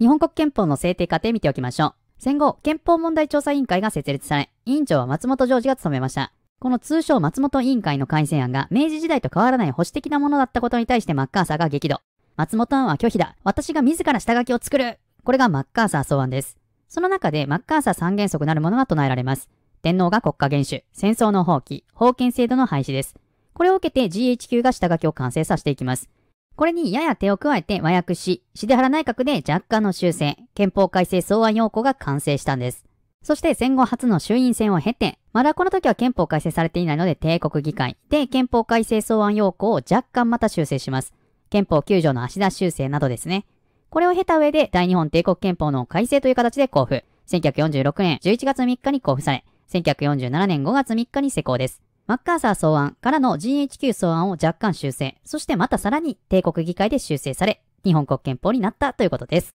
日本国憲法の制定過程見ておきましょう。戦後、憲法問題調査委員会が設立され、委員長は松本常治が務めました。この通称松本委員会の改正案が明治時代と変わらない保守的なものだったことに対してマッカーサーが激怒。松本案は拒否だ。私が自ら下書きを作る。これがマッカーサー草案です。その中でマッカーサー三原則なるものが唱えられます。天皇が国家元首、戦争の放棄、封建制度の廃止です。これを受けて GHQ が下書きを完成させていきます。これにやや手を加えて和訳し、シデハラ内閣で若干の修正、憲法改正草案要項が完成したんです。そして戦後初の衆院選を経て、まだこの時は憲法改正されていないので帝国議会で憲法改正草案要項を若干また修正します。憲法9条の足田修正などですね。これを経た上で大日本帝国憲法の改正という形で交付。1946年11月3日に交付され、1947年5月3日に施行です。マッカーサー草案からの GHQ 草案を若干修正、そしてまたさらに帝国議会で修正され、日本国憲法になったということです。